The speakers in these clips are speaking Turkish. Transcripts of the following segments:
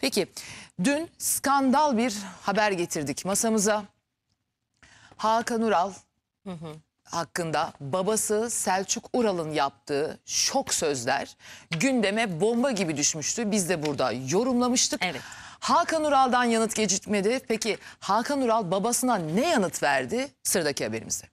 Peki dün skandal bir haber getirdik masamıza. Hakan Ural hı hı. hakkında babası Selçuk Ural'ın yaptığı şok sözler gündeme bomba gibi düşmüştü. Biz de burada yorumlamıştık. Evet. Hakan Ural'dan yanıt gecikmedi. Peki Hakan Ural babasına ne yanıt verdi? Sıradaki haberimizde.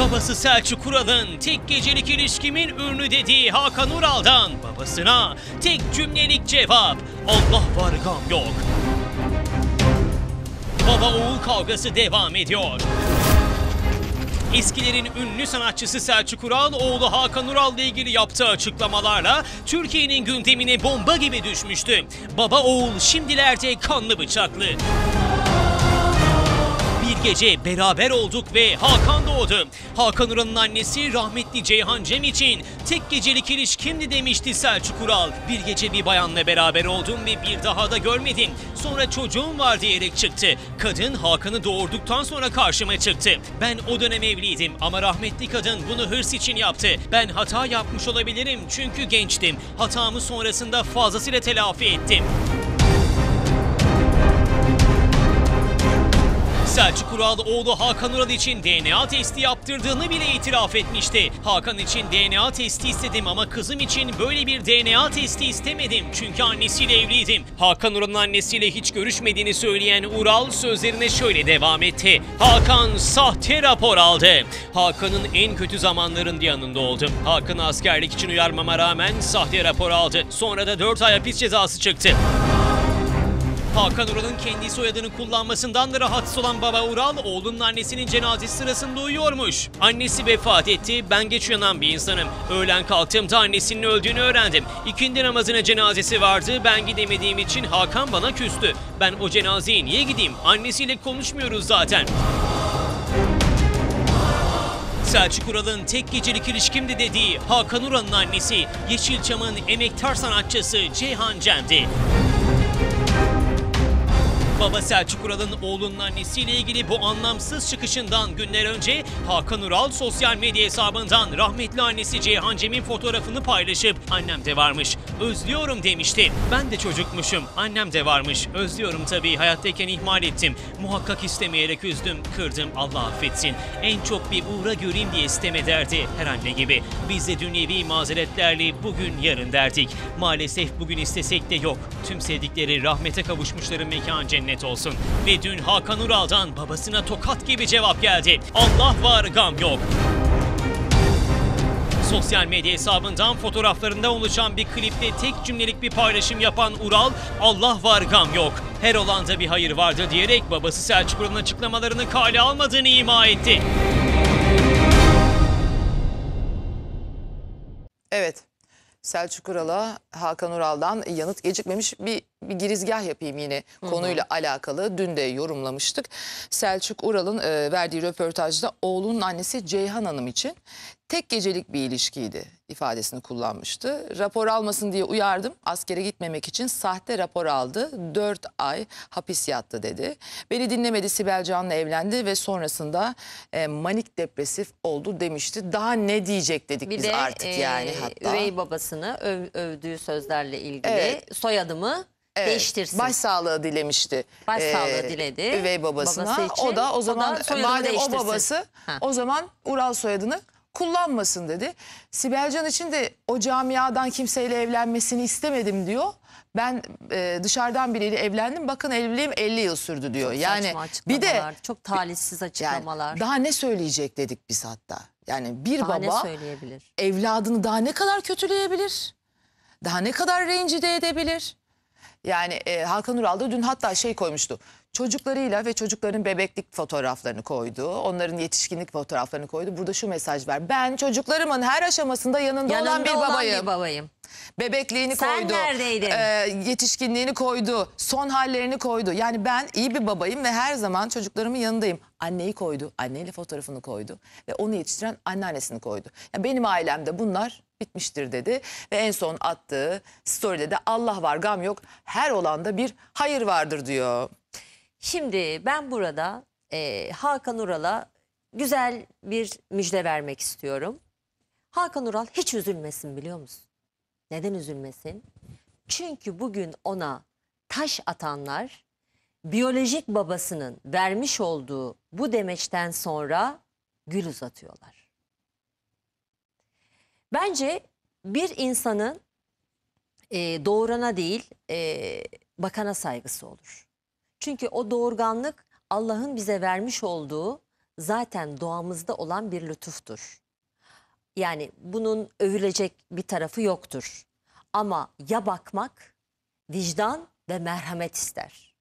Babası Selçuk Ural'ın tek gecelik ilişkimin ürünü dediği Hakan Ural'dan babasına tek cümlelik cevap Allah var gam yok. Baba oğul kavgası devam ediyor. Eskilerin ünlü sanatçısı Selçuk Ural, oğlu Hakan ile ilgili yaptığı açıklamalarla Türkiye'nin gündemine bomba gibi düşmüştü. Baba oğul şimdilerde kanlı bıçaklı gece beraber olduk ve Hakan doğdu. Hakan Uran'ın annesi rahmetli Ceyhan Cem için tek gecelik ilişkimdi demişti Selçuk Ural. Bir gece bir bayanla beraber oldum ve bir daha da görmedim. Sonra çocuğum var diyerek çıktı. Kadın Hakan'ı doğurduktan sonra karşıma çıktı. Ben o dönem evliydim ama rahmetli kadın bunu hırs için yaptı. Ben hata yapmış olabilirim çünkü gençtim. Hatamı sonrasında fazlasıyla telafi ettim. Selçuk Ural oğlu Hakan Ural için DNA testi yaptırdığını bile itiraf etmişti. Hakan için DNA testi istedim ama kızım için böyle bir DNA testi istemedim çünkü annesiyle evliydim. Hakan Ural'ın annesiyle hiç görüşmediğini söyleyen Ural sözlerine şöyle devam etti. Hakan sahte rapor aldı. Hakan'ın en kötü zamanların yanında oldum. Hakan askerlik için uyarmama rağmen sahte rapor aldı. Sonra da 4 ay hapis cezası çıktı. Hakan Ural'ın kendi soyadını kullanmasından da rahatsız olan baba Ural, oğlunun annesinin cenazesi sırasında uyuyormuş. Annesi vefat etti, ben geç uyanan bir insanım. Öğlen kalktığımda annesinin öldüğünü öğrendim. İkindi namazına cenazesi vardı, ben gidemediğim için Hakan bana küstü. Ben o cenazeye niye gideyim? Annesiyle konuşmuyoruz zaten. Selçuk Ural'ın tek gecelik ilişkimdi dediği Hakan Ural'ın annesi Yeşilçam'ın emektar sanatçısı Ceyhan Cem'di. Baba Selçuk Ural'ın oğlunun annesiyle ilgili bu anlamsız çıkışından günler önce Hakan Ural sosyal medya hesabından rahmetli annesi Ceyhan Cem'in fotoğrafını paylaşıp annem de varmış, özlüyorum demişti. Ben de çocukmuşum, annem de varmış, özlüyorum tabii hayattayken ihmal ettim. Muhakkak istemeyerek üzdüm, kırdım Allah affetsin. En çok bir uğra göreyim diye isteme derdi her anne gibi. Biz de dünyevi mazeretlerle bugün yarın derdik. Maalesef bugün istesek de yok. Tüm sevdikleri rahmete kavuşmuşların mekan cennet cennet olsun. Ve dün Hakan Ural'dan babasına tokat gibi cevap geldi. Allah var gam yok. Sosyal medya hesabından fotoğraflarında oluşan bir klipte tek cümlelik bir paylaşım yapan Ural, Allah var gam yok, her olanda bir hayır vardı diyerek babası Selçuk Ural'ın açıklamalarını kale almadığını ima etti. Evet, Selçuk Ural'a Hakan Ural'dan yanıt gecikmemiş bir, bir girizgah yapayım yine konuyla Hı -hı. alakalı. Dün de yorumlamıştık. Selçuk Ural'ın e, verdiği röportajda oğlunun annesi Ceyhan Hanım için tek gecelik bir ilişkiydi ifadesini kullanmıştı. Rapor almasın diye uyardım. Askere gitmemek için sahte rapor aldı. 4 ay hapis yattı dedi. Beni dinlemedi Sibel Can'la evlendi ve sonrasında e, manik depresif oldu demişti. Daha ne diyecek dedik bir biz de, artık e, yani hatta. Üvey babasını öv, övdüğü sözlerle ilgili evet. soyadımı Evet, değiştirsin. Başsağlığı dilemişti. Başsağlığı ee, diledi. Üvey babasına. Babası için, o da o zaman o da madem o babası ha. o zaman Ural soyadını kullanmasın dedi. Sibelcan için de o camiadan kimseyle evlenmesini istemedim diyor. Ben e, dışarıdan biriyle evlendim. Bakın evliliğim 50 yıl sürdü diyor. Çok yani bir de çok talihsiz açıklamalar. Yani daha ne söyleyecek dedik biz hatta. Yani bir daha baba evladını daha ne kadar kötüleyebilir? Daha ne kadar rencide edebilir? Yani e, Hakan Ural da dün hatta şey koymuştu çocuklarıyla ve çocukların bebeklik fotoğraflarını koydu. Onların yetişkinlik fotoğraflarını koydu. Burada şu mesaj var. Ben çocuklarımın her aşamasında yanında, yanında olan bir olan babayım. Bir babayım. Bebekliğini Sen koydu. neredeydin? E, yetişkinliğini koydu. Son hallerini koydu. Yani ben iyi bir babayım ve her zaman çocuklarımın yanındayım. Anneyi koydu. Anneyle fotoğrafını koydu. Ve onu yetiştiren anneannesini koydu. Yani benim ailemde bunlar bitmiştir dedi. Ve en son attığı story'de de Allah var gam yok her olanda bir hayır vardır diyor. Şimdi ben burada e, Hakan Ural'a güzel bir müjde vermek istiyorum. Hakan Ural hiç üzülmesin biliyor musun? Neden üzülmesin? Çünkü bugün ona taş atanlar biyolojik babasının vermiş olduğu bu demeçten sonra gül uzatıyorlar. Bence bir insanın e, doğurana değil e, bakana saygısı olur. Çünkü o doğurganlık Allah'ın bize vermiş olduğu zaten doğamızda olan bir lütuftur. Yani bunun övülecek bir tarafı yoktur. Ama ya bakmak vicdan ve merhamet ister.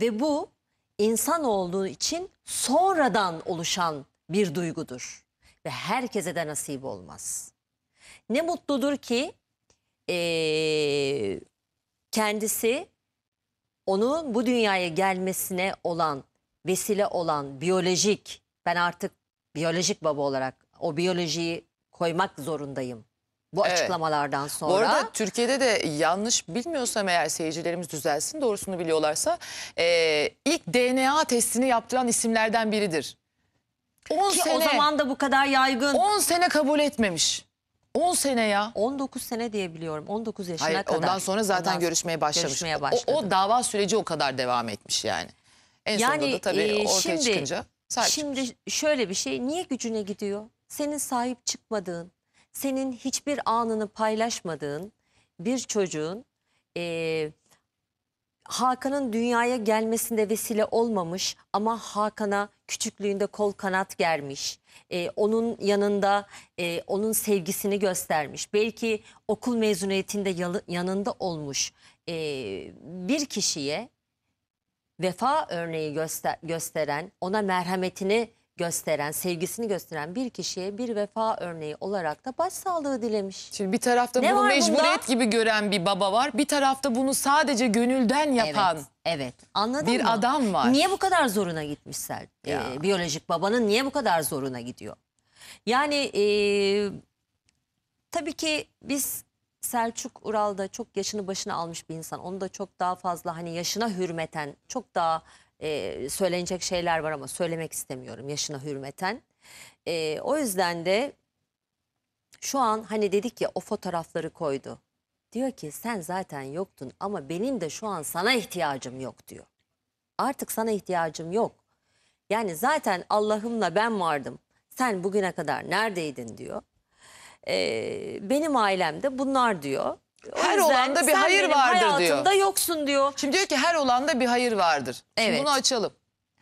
Ve bu insan olduğu için sonradan oluşan bir duygudur ve herkese de nasip olmaz. Ne mutludur ki e, kendisi onun bu dünyaya gelmesine olan vesile olan biyolojik ben artık biyolojik baba olarak o biyolojiyi koymak zorundayım. Bu evet. açıklamalardan sonra. Bu arada Türkiye'de de yanlış bilmiyorsam eğer seyircilerimiz düzelsin doğrusunu biliyorlarsa e, ilk DNA testini yaptıran isimlerden biridir. 10 Ki sene, o zaman da bu kadar yaygın. 10 sene kabul etmemiş. 10 sene ya. 19 sene diyebiliyorum 19 yaşına Hayır, kadar. Ondan sonra zaten ondan görüşmeye başlamış. Görüşmeye başladı. o, o dava süreci o kadar devam etmiş yani. En yani, sonunda da tabii e, ortaya şimdi, çıkınca sahip Şimdi çıkmış. şöyle bir şey niye gücüne gidiyor? Senin sahip çıkmadığın, senin hiçbir anını paylaşmadığın bir çocuğun e, Hakan'ın dünyaya gelmesinde vesile olmamış ama Hakan'a küçüklüğünde kol kanat germiş. Ee, onun yanında e, onun sevgisini göstermiş. Belki okul mezuniyetinde yalı, yanında olmuş ee, bir kişiye vefa örneği göster, gösteren, ona merhametini gösteren, sevgisini gösteren bir kişiye bir vefa örneği olarak da başsağlığı dilemiş. Şimdi bir tarafta Ne bunu var mecburiyet bunda? gibi gören bir baba var. Bir tarafta bunu sadece gönülden yapan Evet, evet. Anladın bir mı? adam var. Niye bu kadar zoruna gitmişler? Ya. Ee, biyolojik babanın niye bu kadar zoruna gidiyor? Yani e, tabii ki biz Selçuk Ural'da çok yaşını başına almış bir insan. Onu da çok daha fazla hani yaşına hürmeten çok daha e, söylenecek şeyler var ama söylemek istemiyorum yaşına hürmeten. E, o yüzden de şu an hani dedik ya o fotoğrafları koydu. Diyor ki sen zaten yoktun ama benim de şu an sana ihtiyacım yok diyor. Artık sana ihtiyacım yok. Yani zaten Allah'ımla ben vardım. Sen bugüne kadar neredeydin diyor. Ee, benim ailemde bunlar diyor her olanda bir hayır vardır diyor. hayatımda yoksun diyor. Şimdi diyor ki her olanda bir hayır vardır. Evet. Şimdi bunu açalım.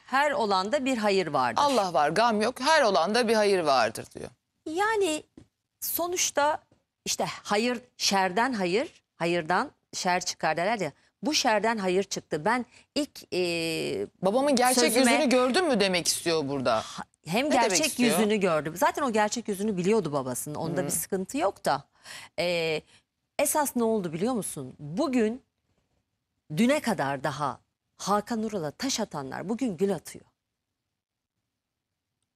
Her olanda bir hayır vardır. Allah var, gam yok. Her olanda bir hayır vardır diyor. Yani sonuçta işte hayır şerden hayır, hayırdan şer çıkar derler ya. Bu şerden hayır çıktı. Ben ilk e, Babamın gerçek Sözüme- yüzünü gördün mü demek istiyor burada. hem demek gerçek yüzünü gördüm. Zaten o gerçek yüzünü biliyordu babasının. Onda bir sıkıntı yok da. Ee, Esas ne oldu biliyor musun? Bugün düne kadar daha Hakan Ural'a taş atanlar bugün gül atıyor.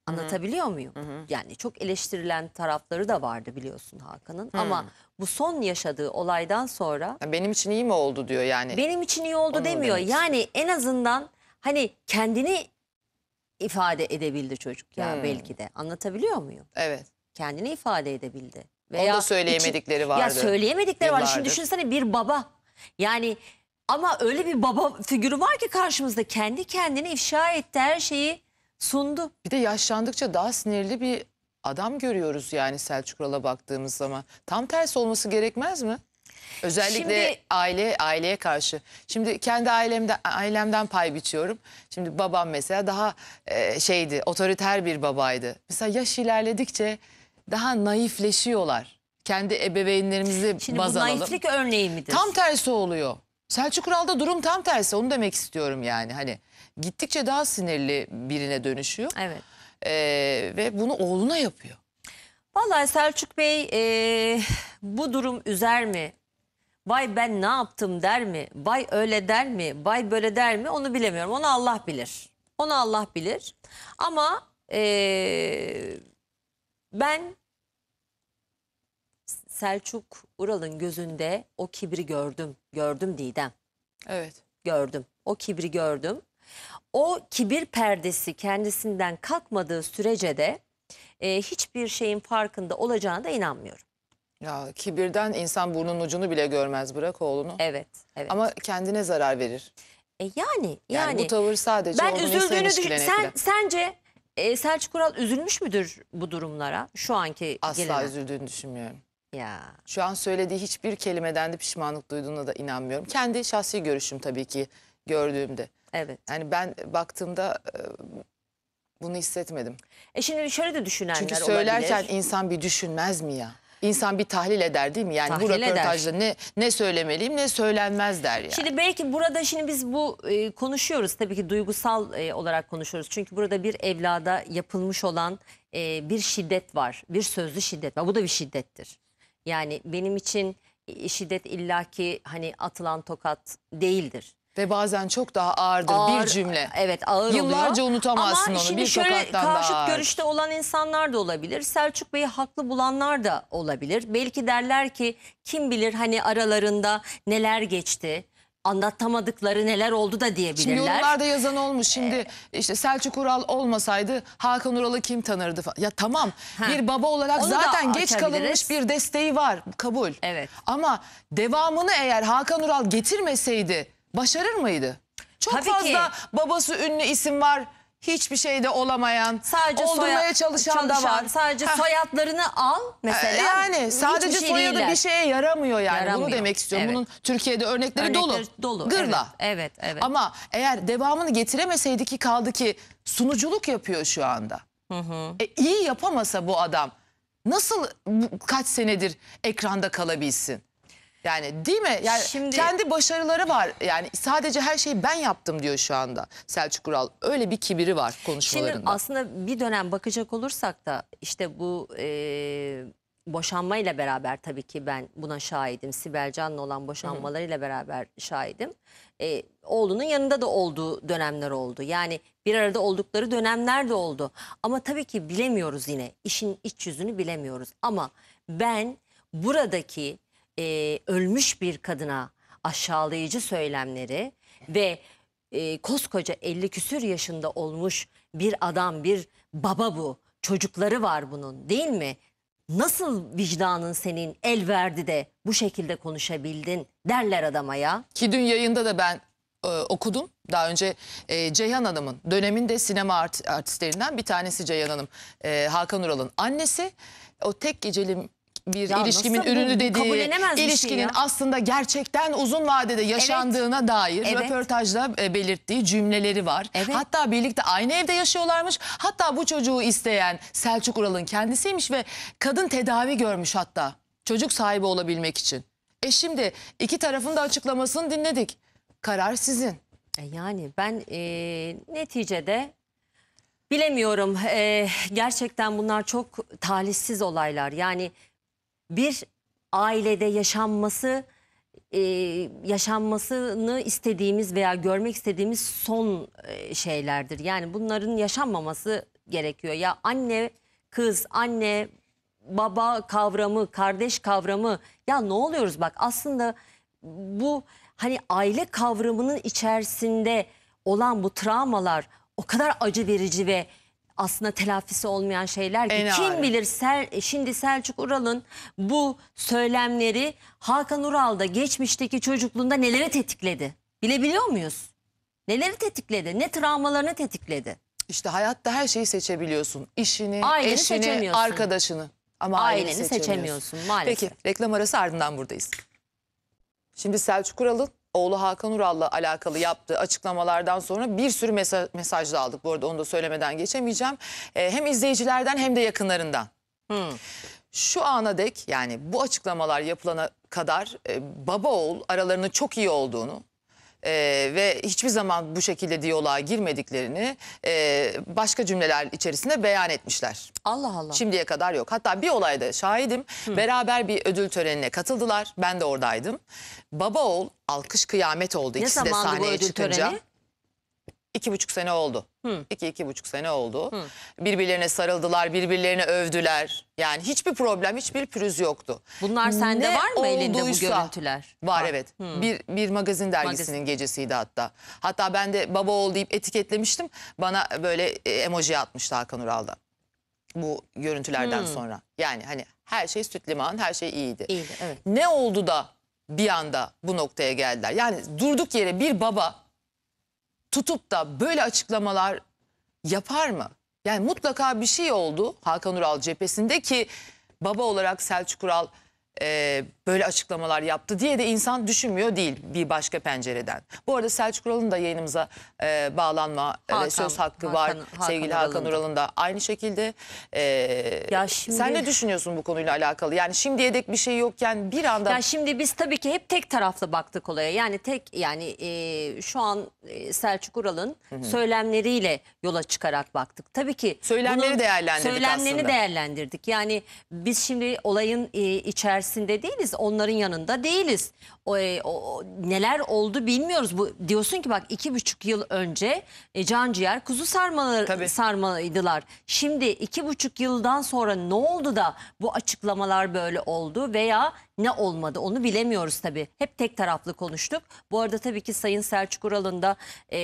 Anlatabiliyor Hı muyum? Hı -hı. Yani çok eleştirilen tarafları da vardı biliyorsun Hakan'ın ama bu son yaşadığı olaydan sonra benim için iyi mi oldu diyor yani. Benim için iyi oldu demiyor. Demek. Yani en azından hani kendini ifade edebildi çocuk ya Hı. belki de. Anlatabiliyor muyum? Evet. Kendini ifade edebildi. Veya Onu da söyleyemedikleri için, vardı. Ya söyleyemedikleri yıllardır. var. Şimdi düşünsene bir baba. Yani ama öyle bir baba figürü var ki karşımızda kendi kendini ifşa etti her şeyi sundu. Bir de yaşlandıkça daha sinirli bir adam görüyoruz yani Selçuk Ural'a baktığımız zaman. Tam tersi olması gerekmez mi? Özellikle Şimdi, aile aileye karşı. Şimdi kendi ailemde ailemden pay biçiyorum. Şimdi babam mesela daha e, şeydi, otoriter bir babaydı. Mesela yaş ilerledikçe daha naifleşiyorlar. Kendi ebeveynlerimizi Şimdi baz bu naiflik örneği midir? Tam tersi oluyor. Selçuk Kural'da durum tam tersi. Onu demek istiyorum yani. Hani gittikçe daha sinirli birine dönüşüyor. Evet. Ee, ve bunu oğluna yapıyor. Vallahi Selçuk Bey e, bu durum üzer mi? Vay ben ne yaptım der mi? Vay öyle der mi? Vay böyle der mi? Onu bilemiyorum. Onu Allah bilir. Onu Allah bilir. Ama e, ben Selçuk Ural'ın gözünde o kibri gördüm. Gördüm Didem. Evet. Gördüm. O kibri gördüm. O kibir perdesi kendisinden kalkmadığı sürece de e, hiçbir şeyin farkında olacağına da inanmıyorum. Ya kibirden insan burnun ucunu bile görmez bırak oğlunu. Evet, evet. Ama kendine zarar verir. E yani, yani yani bu tavır sadece ben üzüldüğünü düşün. Sen, sence e, Selçuk Kural üzülmüş müdür bu durumlara şu anki Asla gelene? üzüldüğünü düşünmüyorum. Ya. Şu an söylediği hiçbir kelimeden de pişmanlık duyduğuna da inanmıyorum. Kendi şahsi görüşüm tabii ki gördüğümde. Evet. Yani ben baktığımda e, bunu hissetmedim. E şimdi şöyle de düşünenler Çünkü söylerken olabilir. insan bir düşünmez mi ya? insan bir tahlil eder değil mi? Yani Tahlil bu röportajda ne, ne söylemeliyim ne söylenmez der yani. Şimdi belki burada şimdi biz bu e, konuşuyoruz tabii ki duygusal e, olarak konuşuyoruz. Çünkü burada bir evlada yapılmış olan e, bir şiddet var. Bir sözlü şiddet var. Bu da bir şiddettir. Yani benim için e, şiddet illaki hani atılan tokat değildir. Ve bazen çok daha ağırdır Ağır, bir cümle. Evet ağır Yıllarca oluyor. unutamazsın Ama onu. Şimdi bir şöyle karşıt görüşte olan insanlar da olabilir. Selçuk Bey'i haklı bulanlar da olabilir. Belki derler ki kim bilir hani aralarında neler geçti anlatamadıkları neler oldu da diyebilirler. Şimdi yorumlarda yazan olmuş şimdi ee, işte Selçuk Ural olmasaydı Hakan Ural'ı kim tanırdı falan. Ya tamam ha. bir baba olarak zaten geç kalınmış bir desteği var kabul. Evet. Ama devamını eğer Hakan Ural getirmeseydi başarır mıydı? Çok Tabii fazla ki. babası ünlü isim var. Hiçbir şeyde olamayan, sadece oldurmaya soya, çalışan, çalışan da var. Sadece ha. soyadlarını al mesela. Ee, yani sadece şey soyadı bir şeye yaramıyor yani. Yaramıyor. Bunu demek istiyorum. Evet. Bunun Türkiye'de örnekleri, örnekleri dolu. dolu. Gırla. Evet, evet, evet. Ama eğer devamını getiremeseydi ki kaldı ki sunuculuk yapıyor şu anda. Hı hı. E, iyi yapamasa bu adam nasıl kaç senedir ekranda kalabilsin? Yani değil mi? Yani Şimdi... kendi başarıları var. Yani sadece her şeyi ben yaptım diyor şu anda Selçuk Kural. Öyle bir kibiri var konuşmalarında. Şimdi aslında bir dönem bakacak olursak da işte bu e, boşanmayla beraber tabii ki ben buna şahidim. Sibel Can'la olan boşanmalarıyla beraber şahidim. E, oğlunun yanında da olduğu dönemler oldu. Yani bir arada oldukları dönemler de oldu. Ama tabii ki bilemiyoruz yine. İşin iç yüzünü bilemiyoruz. Ama ben buradaki e, ölmüş bir kadına aşağılayıcı söylemleri ve e, koskoca 50 küsür yaşında olmuş bir adam, bir baba bu. Çocukları var bunun değil mi? Nasıl vicdanın senin el verdi de bu şekilde konuşabildin derler adama ya. Ki dün yayında da ben e, okudum. Daha önce e, Ceyhan Hanım'ın döneminde sinema art, artistlerinden bir tanesi Ceyhan Hanım. E, Hakan Ural'ın annesi o tek gecelim bir Ya ilişkimin ürünü dediği Kabullenemez şey ilişkinin aslında gerçekten uzun vadede yaşandığına dair Evet. röportajda e, belirttiği cümleleri var. Evet. Hatta birlikte aynı evde yaşıyorlarmış. Hatta bu çocuğu isteyen Selçuk Ural'ın kendisiymiş ve kadın tedavi görmüş hatta çocuk sahibi olabilmek için. E şimdi iki tarafın da açıklamasını dinledik. Karar sizin. E yani ben e, neticede bilemiyorum. E, gerçekten bunlar çok talihsiz olaylar. Yani bir ailede yaşanması e, yaşanmasını istediğimiz veya görmek istediğimiz son e, şeylerdir. Yani bunların yaşanmaması gerekiyor. Ya anne kız, anne baba kavramı, kardeş kavramı ya ne oluyoruz bak aslında bu hani aile kavramının içerisinde olan bu travmalar o kadar acı verici ve aslında telafisi olmayan şeyler ki kim bilir Sel, şimdi Selçuk Ural'ın bu söylemleri Hakan Ural'da geçmişteki çocukluğunda neleri tetikledi? Bilebiliyor muyuz? Neleri tetikledi? Ne travmalarını tetikledi? İşte hayatta her şeyi seçebiliyorsun. İşini, Aileni eşini, arkadaşını. Ama aileni, Aileni seçemiyorsun. seçemiyorsun maalesef. Peki reklam arası ardından buradayız. Şimdi Selçuk Ural'ın oğlu Hakan Ural'la alakalı yaptığı açıklamalardan sonra bir sürü mesaj, mesaj da aldık. Bu arada onu da söylemeden geçemeyeceğim. E, hem izleyicilerden hem de yakınlarından. Hmm. Şu ana dek yani bu açıklamalar yapılana kadar e, baba oğul aralarının çok iyi olduğunu, e, ve hiçbir zaman bu şekilde diyaloğa girmediklerini e, başka cümleler içerisinde beyan etmişler. Allah Allah. Şimdiye kadar yok. Hatta bir olayda şahidim. Hı. Beraber bir ödül törenine katıldılar. Ben de oradaydım. Baba oğul alkış kıyamet oldu. ikisi de sahneye çıkınca. töreni? iki buçuk sene oldu. Hı. İki, iki buçuk sene oldu. Hı. Birbirlerine sarıldılar, birbirlerini övdüler. Yani hiçbir problem, hiçbir pürüz yoktu. Bunlar sende ne var mı elinde bu görüntüler? Var ha. evet. Hı. Bir, bir magazin dergisinin magazin. gecesiydi hatta. Hatta ben de baba oğul deyip etiketlemiştim. Bana böyle e, emoji atmıştı Hakan Ural'da. Bu görüntülerden Hı. sonra. Yani hani her şey süt liman, her şey iyiydi. İyiydi evet. Ne oldu da bir anda bu noktaya geldiler? Yani durduk yere bir baba tutup da böyle açıklamalar yapar mı? Yani mutlaka bir şey oldu Hakan Ural cephesinde ki baba olarak Selçuk Ural e, böyle açıklamalar yaptı diye de insan düşünmüyor değil bir başka pencereden. Bu arada Selçuk Ural'ın da yayınımıza e, bağlanma e, Hakan, e, söz hakkı Hakan, var. Hakan, Sevgili Hakan, Hakan Ural'ın da aynı şekilde. E, ya şimdi, sen ne düşünüyorsun bu konuyla alakalı? Yani şimdiye dek bir şey yokken bir anda... Ya şimdi biz tabii ki hep tek taraflı baktık olaya. Yani tek yani e, şu an e, Selçuk Ural'ın söylemleriyle yola çıkarak baktık. Tabii ki... Söylemleri değerlendirdik söylemlerini aslında. Söylemlerini değerlendirdik. Yani biz şimdi olayın e, içerisinde içerisinde değiliz. Onların yanında değiliz. E, o, o, neler oldu bilmiyoruz. Bu Diyorsun ki bak iki buçuk yıl önce e, can ciğer kuzu sarmaları, sarmalıydılar. Şimdi iki buçuk yıldan sonra ne oldu da bu açıklamalar böyle oldu veya ne olmadı onu bilemiyoruz tabii. Hep tek taraflı konuştuk. Bu arada tabii ki Sayın Selçuk Ural'ın da e,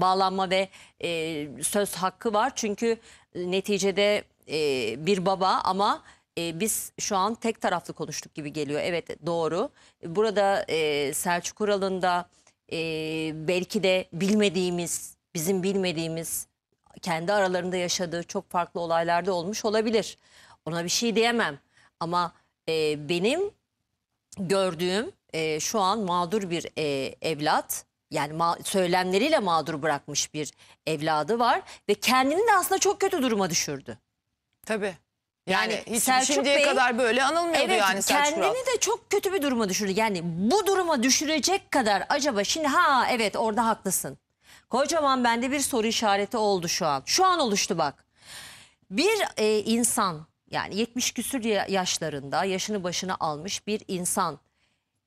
bağlanma ve e, söz hakkı var. Çünkü e, neticede e, bir baba ama e, biz şu an tek taraflı konuştuk gibi geliyor. Evet doğru. Burada e, Selçuk Ural'ın da e, belki de bilmediğimiz, bizim bilmediğimiz kendi aralarında yaşadığı çok farklı olaylarda olmuş olabilir. Ona bir şey diyemem. Ama e, benim gördüğüm e, şu an mağdur bir e, evlat yani ma söylemleriyle mağdur bırakmış bir evladı var ve kendini de aslında çok kötü duruma düşürdü. Tabii. Yani, yani hiç Selçuk şimdiye Bey, kadar böyle anılmıyordu evet, yani Selçuk kendini Kural. de çok kötü bir duruma düşürdü. Yani bu duruma düşürecek kadar acaba şimdi ha evet orada haklısın. Kocaman bende bir soru işareti oldu şu an. Şu an oluştu bak. Bir e, insan yani 70 küsür yaşlarında yaşını başına almış bir insan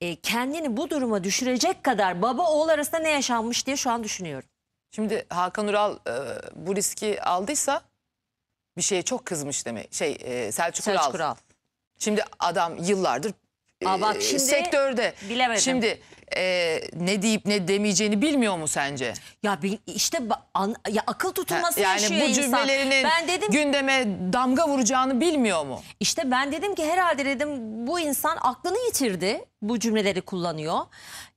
e, kendini bu duruma düşürecek kadar baba oğul arasında ne yaşanmış diye şu an düşünüyorum. Şimdi Hakan Ural e, bu riski aldıysa bir şeye çok kızmış demek. Şey e, Selçuk, Selçuk Ural. Kural. Şimdi adam yıllardır Aa, bak e, şimdi sektörde. Bilemedim. Şimdi e, ne deyip ne demeyeceğini bilmiyor mu sence? Ya işte an- ya akıl tutulması yani yaşıyor bu insan. cümlelerinin Ben dedim gündeme damga vuracağını bilmiyor mu? İşte ben dedim ki herhalde dedim bu insan aklını yitirdi. Bu cümleleri kullanıyor.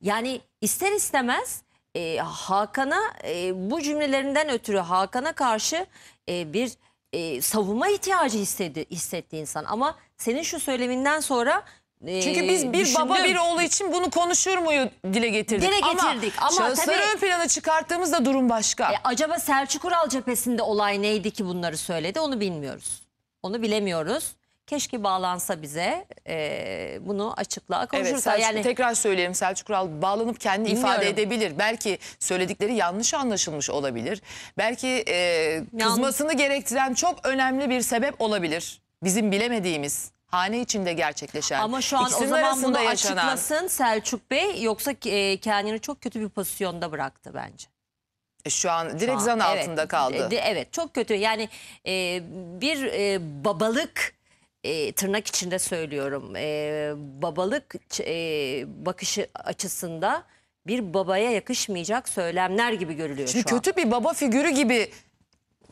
Yani ister istemez e, Hakan'a e, bu cümlelerinden ötürü Hakan'a karşı e, bir e, savunma ihtiyacı hissedi hissetti insan. Ama senin şu söyleminden sonra e, Çünkü biz bir düşündüm. baba bir oğlu için bunu konuşur muyu dile getirdik. Dile getirdik ama, ama şahısları tabii- ön plana çıkarttığımızda durum başka. E, acaba Selçuk Ural cephesinde olay neydi ki bunları söyledi onu bilmiyoruz. Onu bilemiyoruz. Keşke bağlansa bize e, bunu açıkla konuşursa. Evet, yani... tekrar söyleyelim Selçuk Kural bağlanıp kendi Bilmiyorum. ifade edebilir. Belki söyledikleri yanlış anlaşılmış olabilir. Belki e, kızmasını Yalnız... gerektiren çok önemli bir sebep olabilir. Bizim bilemediğimiz hane içinde gerçekleşen. Ama şu an o zaman bunu yaşanan... açıklasın Selçuk Bey yoksa e, kendini çok kötü bir pozisyonda bıraktı bence. E, şu an direkt şu an, zan evet, altında kaldı. Evet çok kötü yani e, bir e, babalık e, tırnak içinde söylüyorum e, babalık e, bakışı açısında bir babaya yakışmayacak söylemler gibi görülüyor Şimdi şu an. kötü bir baba figürü gibi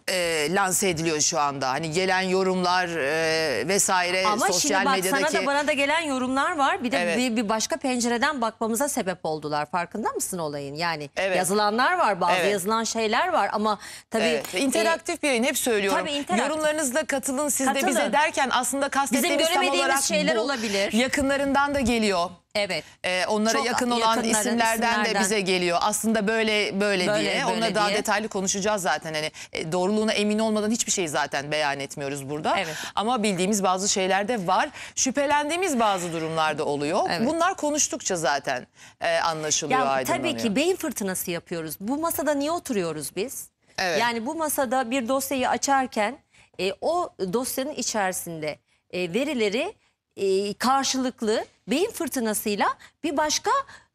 e, lanse ediliyor şu anda. Hani gelen yorumlar e, vesaire Ama sosyal şimdi bak medyadaki... sana da bana da gelen yorumlar var. Bir de Evet. bir, bir başka pencereden bakmamıza sebep oldular. Farkında mısın olayın? Yani Evet. yazılanlar var, bazı Evet. yazılan şeyler var ama tabii Evet, interaktif e, bir yayın hep söylüyorum. tabii interaktif. Yorumlarınızda katılın siz de bize derken aslında kastettiğimiz tam olarak şeyler bu. olabilir. Yakınlarından da geliyor. Evet. E, onlara Çok yakın olan yakınların, isimlerden, de bize geliyor. Aslında böyle böyle, Böyle, diye. böyle Onları daha detaylı konuşacağız zaten. Hani e, doğruluğuna emin olmadan hiçbir şeyi zaten beyan etmiyoruz burada. Evet. Ama bildiğimiz bazı şeyler de var. Şüphelendiğimiz bazı durumlarda oluyor. Evet. Bunlar konuştukça zaten e, anlaşılıyor, Ya aydınlanıyor. tabii ki beyin fırtınası yapıyoruz. Bu masada niye oturuyoruz biz? Evet. Yani bu masada bir dosyayı açarken e, o dosyanın içerisinde e, verileri e, karşılıklı beyin fırtınasıyla bir başka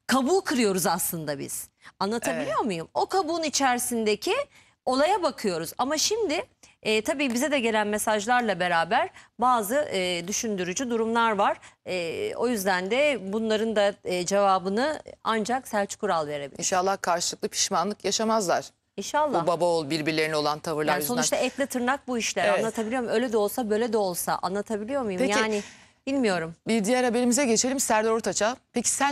kabuğu kırıyoruz aslında biz. Anlatabiliyor evet. muyum? O kabuğun içerisindeki olaya bakıyoruz. Ama şimdi e, tabii bize de gelen mesajlarla beraber bazı e, düşündürücü durumlar var. E, o yüzden de bunların da e, cevabını ancak Selçuk Ural verebilir. İnşallah karşılıklı pişmanlık yaşamazlar. İnşallah. Bu baba oğul birbirlerine olan tavırlar yani yüzünden. Sonuçta ekle tırnak bu işler evet. anlatabiliyor muyum? Öyle de olsa böyle de olsa anlatabiliyor muyum? Peki, yani Bilmiyorum. Bir diğer haberimize geçelim Serdar Ortaç'a. Peki sen